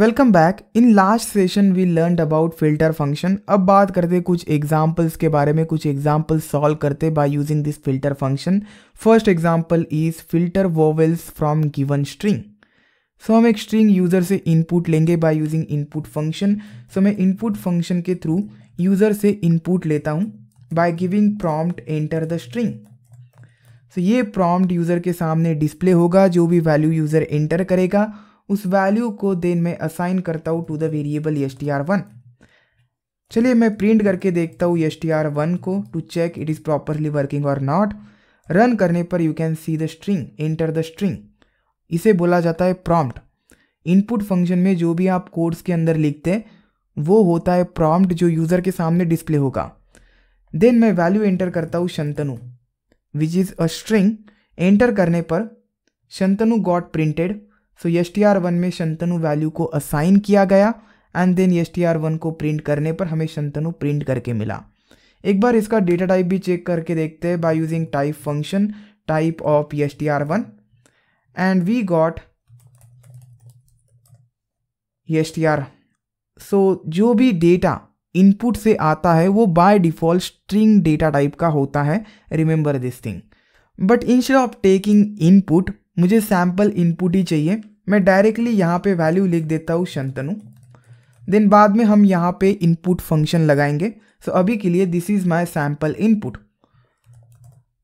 welcome back in last session we learn about filter function अब बात करते कुछ एग्जाम्पल्स के बारे में कुछ एग्जाम्पल्स सॉल्व करते by using this filter function first example is filter vowels from given string so हम एक स्ट्रिंग यूज़र से इनपुट लेंगे by using input function so मैं इनपुट फंक्शन के थ्रू यूज़र से इनपुट लेता हूँ by giving prompt enter the string so ये प्रॉम्प्ट यूज़र के सामने डिस्प्ले होगा जो भी वैल्यू यूज़र एंटर करेगा उस वैल्यू को देन मैं असाइन करता हूँ to the variable S T R one चलिए मैं प्रिंट करके देखता हूँ एस टी आर वन को to check it is properly working और नॉट रन करने पर you can see the string enter the string इसे बोला जाता है प्रॉम्प्ट इनपुट फंक्शन में जो भी आप कोड्स के अंदर लिखते हैं वो होता है प्रॉम्प्ट जो यूज़र के सामने डिस्प्ले होगा देन मैं वैल्यू एंटर करता हूँ Shantanu which is a string enter करने पर Shantanu got printed so S T R one में शंतनु वैल्यू को असाइन किया गया and then S T R one को प्रिंट करने पर हमें शंतनु प्रिंट करके मिला एक बार इसका डेटा टाइप भी चेक करके देखते हैं by using type function type of S T R one and we got S T R so जो भी डेटा इनपुट से आता है वो by default string data type का होता है remember this thing but instead of taking input मुझे सैम्पल इनपुट ही चाहिए मैं डायरेक्टली यहाँ पे वैल्यू लिख देता हूँ शंतनु देन बाद में हम यहाँ पे इनपुट फंक्शन लगाएंगे सो so, अभी के लिए this is my sample input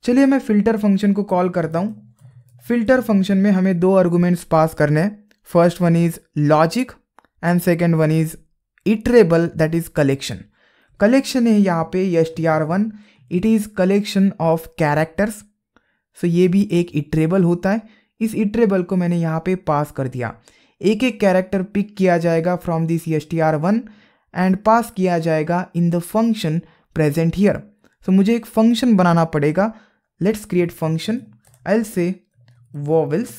चलिए मैं फ़िल्टर फंक्शन को कॉल करता हूँ फ़िल्टर फंक्शन में हमें दो आर्गूमेंट्स पास करने हैं first one is logic and second one is iterable that is collection collection है यहाँ पे S T R one it is collection of characters so ये भी एक इटरेबल होता है इस इटरेबल को मैंने यहाँ पे पास कर दिया एक एक कैरेक्टर पिक किया जाएगा from this S T R one and pass किया जाएगा in the function present here so मुझे एक फंक्शन बनाना पड़ेगा लेट्स क्रिएट फंक्शन एल से वॉवल्स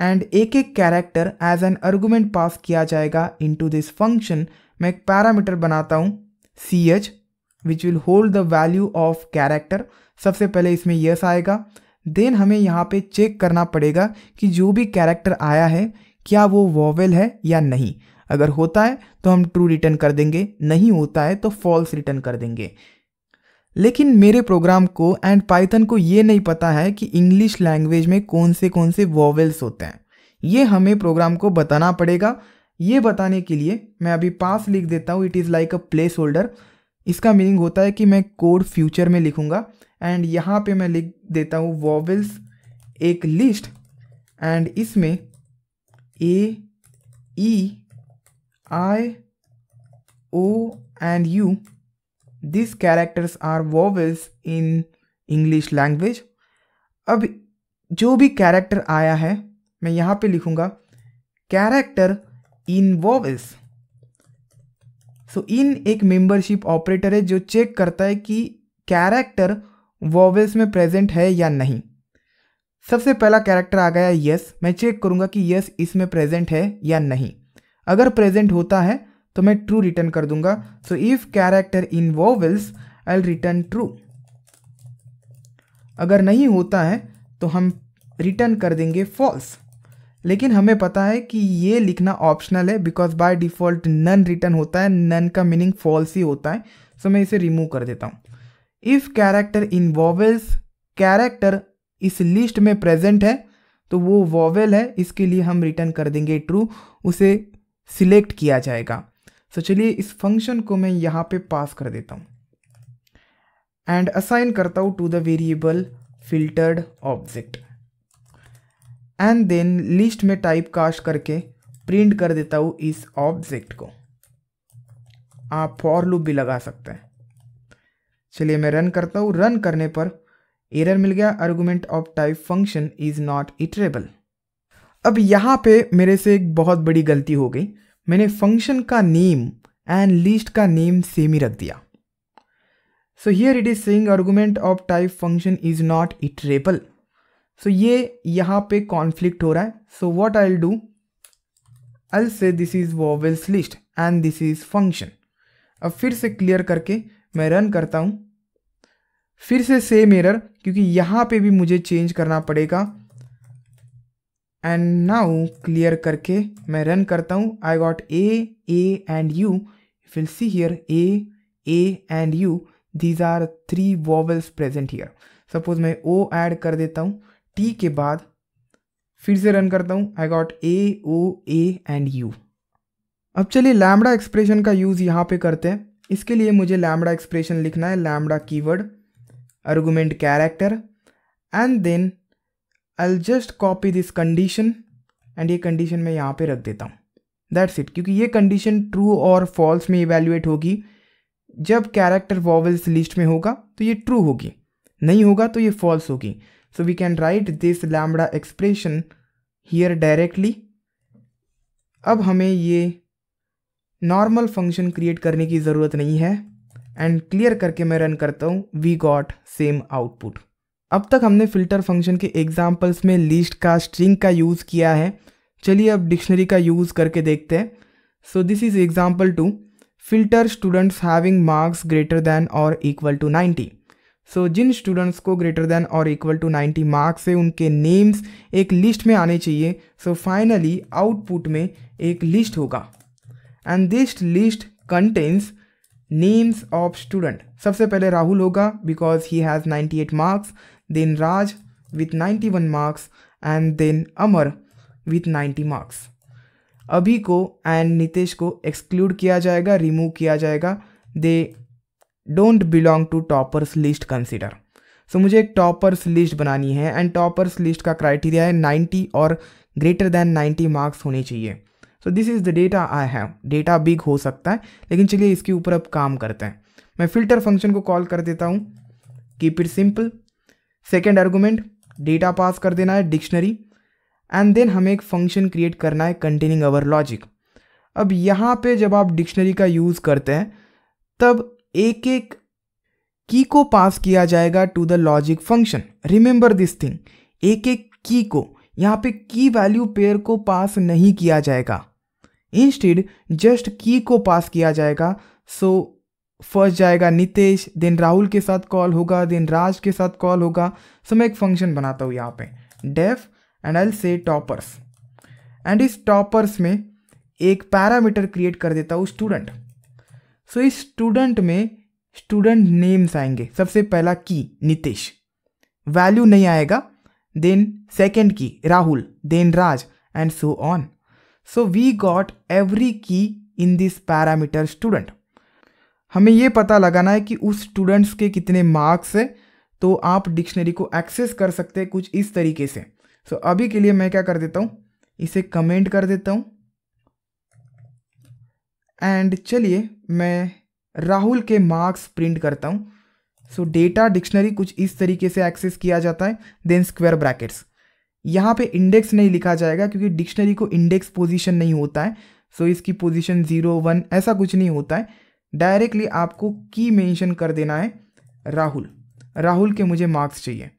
एंड एक एक character as an argument pass किया जाएगा इन टू दिस फंक्शन मैं एक पैरामीटर बनाता हूँ C H which will hold the value of character सबसे पहले इसमें यस आएगा देन हमें यहाँ पे चेक करना पड़ेगा कि जो भी कैरेक्टर आया है क्या वो वॉवेल है या नहीं अगर होता है तो हम ट्रू रिटर्न कर देंगे नहीं होता है तो फॉल्स रिटर्न कर देंगे लेकिन मेरे प्रोग्राम को एंड पाइथन को ये नहीं पता है कि इंग्लिश लैंग्वेज में कौन से कौन से वॉवेल्स होते हैं ये हमें प्रोग्राम को बताना पड़ेगा ये बताने के लिए मैं अभी पास लिख देता हूँ it is like a placeholder इसका मीनिंग होता है कि मैं कोड फ्यूचर में लिखूँगा एंड यहाँ पे मैं लिख देता हूँ वॉवल्स एक लिस्ट एंड इसमें A E I O and U this characters are vowels in English language अब जो भी कैरेक्टर आया है मैं यहाँ पे लिखूँगा कैरेक्टर इन वॉवल्स सो इन एक मेंबरशिप ऑपरेटर है जो चेक करता है कि कैरेक्टर वॉवेल्स में प्रेजेंट है या नहीं सबसे पहला कैरेक्टर आ गया यस मैं चेक करूंगा कि यस इसमें प्रेजेंट है या नहीं अगर प्रेजेंट होता है तो मैं ट्रू रिटर्न कर दूंगा so if character in vowels I return true अगर नहीं होता है तो हम रिटर्न कर देंगे फॉल्स लेकिन हमें पता है कि ये लिखना ऑप्शनल है because by default none return होता है नन का मीनिंग फॉल्स ही होता है सो so मैं इसे रिमूव कर देता हूँ if character in vowels character इस लिस्ट में प्रेजेंट है तो वो वॉवेल है इसके लिए हम रिटर्न कर देंगे ट्रू उसे सिलेक्ट किया जाएगा सो so, चलिए इस फंक्शन को मैं यहाँ पे पास कर देता हूँ एंड असाइन करता हूँ to the variable filtered object and then list में टाइप कास्ट करके प्रिंट कर देता हूँ इस ऑब्जेक्ट को आप फॉर लूप भी लगा सकते हैं चलिए मैं रन करता हूँ रन करने पर एरर मिल गया argument of type function is not iterable अब यहाँ पे मेरे से एक बहुत बड़ी गलती हो गई मैंने फंक्शन का नेम एंड लिस्ट का नेम सेम ही रख दिया so here it is saying argument of type function is not iterable so ये यहाँ पे कॉन्फ्लिक्ट हो रहा है so what I do I say this is vowels list and this is function अब फिर से क्लियर करके मैं रन करता हूँ फिर से सेम एरर क्योंकि यहाँ पे भी मुझे चेंज करना पड़ेगा एंड नाउ क्लियर करके मैं रन करता हूँ I got A A and U will see here A A and U these are three vowels present here suppose मैं ओ ऐड कर देता हूँ टी के बाद फिर से रन करता हूँ I got A O A and U अब चलिए लैमडा एक्सप्रेशन का यूज़ यहाँ पे करते हैं इसके लिए मुझे लैमडा एक्सप्रेशन लिखना है lambda keyword argument character and then I just copy this condition एंड ये कंडीशन मैं यहाँ पे रख देता हूँ दैट्स इट क्योंकि ये कंडीशन ट्रू और फॉल्स में इवेल्यूएट होगी जब कैरेक्टर वॉवल्स लिस्ट में होगा तो ये ट्रू होगी नहीं होगा तो ये फॉल्स होगी so we can write this lambda expression here directly अब हमें ये नॉर्मल फंक्शन क्रिएट करने की ज़रूरत नहीं है एंड क्लियर करके मैं रन करता हूँ वी गॉट सेम आउटपुट अब तक हमने फ़िल्टर फंक्शन के एग्जाम्पल्स में लिस्ट का स्ट्रिंग का यूज़ किया है चलिए अब डिक्शनरी का यूज़ करके देखते हैं so this is example to filter students having marks greater than और इक्वल टू नाइन्टी सो जिन स्टूडेंट्स को ग्रेटर दैन और इक्वल टू नाइन्टी मार्क्स है उनके नेम्स एक लिस्ट में आने चाहिए सो फाइनली आउटपुट में एक लिस्ट होगा and this list contains names of student सबसे पहले राहुल होगा because he has ninety eight marks then Raj with ninety one marks and then Amar with ninety marks Abhi को एंड नितेश को एक्सक्लूड किया जाएगा रिमूव किया जाएगा they don't belong to toppers list consider so मुझे एक टॉपर्स लिस्ट बनानी है एंड टॉपर्स लिस्ट का क्राइटेरिया है नाइन्टी और ग्रेटर दैन नाइन्टी मार्क्स होने चाहिए so this is the data I have data big हो सकता है लेकिन चलिए इसके ऊपर अब काम करते हैं मैं फिल्टर फंक्शन को कॉल कर देता हूँ keep it simple second argument data pass कर देना है डिक्शनरी एंड देन हमें एक फंक्शन क्रिएट करना है कंटेनिंग अवर लॉजिक अब यहाँ पे जब आप डिक्शनरी का यूज़ करते हैं तब एक एक की को पास किया जाएगा to the logic function remember this thing एक एक की को यहाँ पे की वैल्यू पेयर को पास नहीं किया जाएगा इंस्टेड जस्ट की को पास किया जाएगा सो फर्स्ट जाएगा नितेश देन राहुल के साथ कॉल होगा देन राज के साथ कॉल होगा सो so, मैं एक फंक्शन बनाता हूँ यहाँ पे डेफ एंड एल से टॉपर्स एंड इस टॉपर्स में एक पैरामीटर क्रिएट कर देता हूँ स्टूडेंट सो इस स्टूडेंट में स्टूडेंट नेम्स आएंगे सबसे पहला की नितेश वैल्यू नहीं आएगा then second key Rahul then Raj and so on so we got every key in this parameter student हमें ये पता लगाना है कि उस स्टूडेंट्स के कितने मार्क्स है तो आप डिक्शनरी को एक्सेस कर सकते हैं कुछ इस तरीके से सो so, अभी के लिए मैं क्या कर देता हूँ इसे कमेंट कर देता हूँ एंड चलिए मैं राहुल के मार्क्स प्रिंट करता हूँ सो डेटा डिक्शनरी कुछ इस तरीके से एक्सेस किया जाता है देन स्क्वायर ब्रैकेट्स यहाँ पे इंडेक्स नहीं लिखा जाएगा क्योंकि डिक्शनरी को इंडेक्स पोजीशन नहीं होता है सो इसकी पोजीशन जीरो वन ऐसा कुछ नहीं होता है डायरेक्टली आपको की मेंशन कर देना है राहुल राहुल के मुझे मार्क्स चाहिए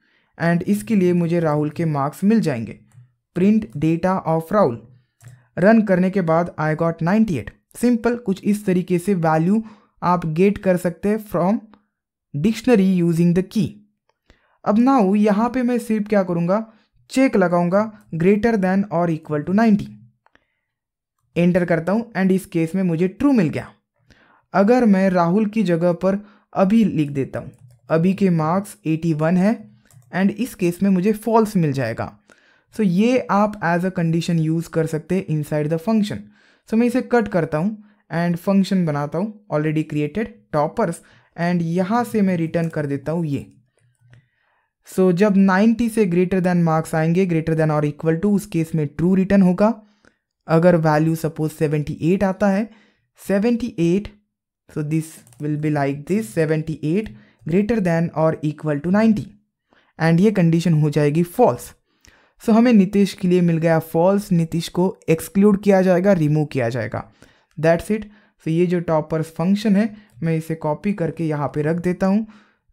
एंड इसके लिए मुझे राहुल के मार्क्स मिल जाएंगे print data of Rahul run करने के बाद I got ninety eight simple कुछ इस तरीके से वैल्यू आप गेट कर सकते हैं from dictionary using the key अब ना हो यहाँ पे मैं सिर्फ क्या करूँगा चेक लगाऊंगा ग्रेटर देन और इक्वल टू 90 एंटर करता हूँ एंड इस केस में मुझे ट्रू मिल गया अगर मैं राहुल की जगह पर अभी लिख देता हूँ अभी के मार्क्स 81 है एंड इस केस में मुझे फॉल्स मिल जाएगा सो so, ये आप एज अ कंडीशन यूज़ कर सकते हैं इनसाइड द फंक्शन सो मैं इसे कट करता हूँ एंड फंक्शन बनाता हूँ ऑलरेडी क्रिएटेड टॉपर्स एंड यहाँ से मैं रिटर्न कर देता हूँ ये सो so, जब 90 से ग्रेटर देन मार्क्स आएंगे ग्रेटर देन और इक्वल टू उस केस में ट्रू रिटर्न होगा अगर वैल्यू सपोज 78 आता है 78 so this will be like this 78 greater than और इक्वल टू 90 एंड ये कंडीशन हो जाएगी फॉल्स सो so, हमें नितीश के लिए मिल गया फॉल्स नितेश को एक्सक्लूड किया जाएगा रिमूव किया जाएगा दैट्स इट सो ये जो टॉपर फंक्शन है मैं इसे कॉपी करके यहाँ पर रख देता हूँ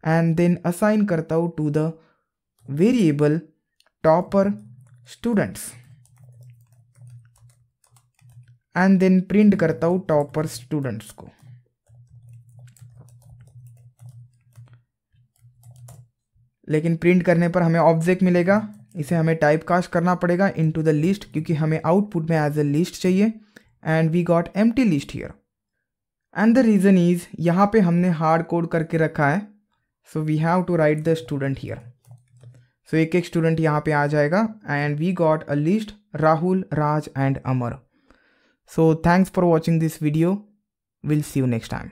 and then assign hu to the variable topper students and then print करता हूँ topper students को लेकिन प्रिंट करने पर हमें ऑब्जेक्ट मिलेगा इसे हमें टाइप कास्ट करना पड़ेगा इनटू द लिस्ट क्योंकि हमें आउटपुट में एज अ लिस्ट चाहिए and we got empty list here and the reason is यहाँ पे हमने हार्ड कोड करके रखा है so we have to write the student here so एक एक student यहाँ पे आ जाएगा and we got a list Rahul, Raj and Amar so thanks for watching this video we'll see you next time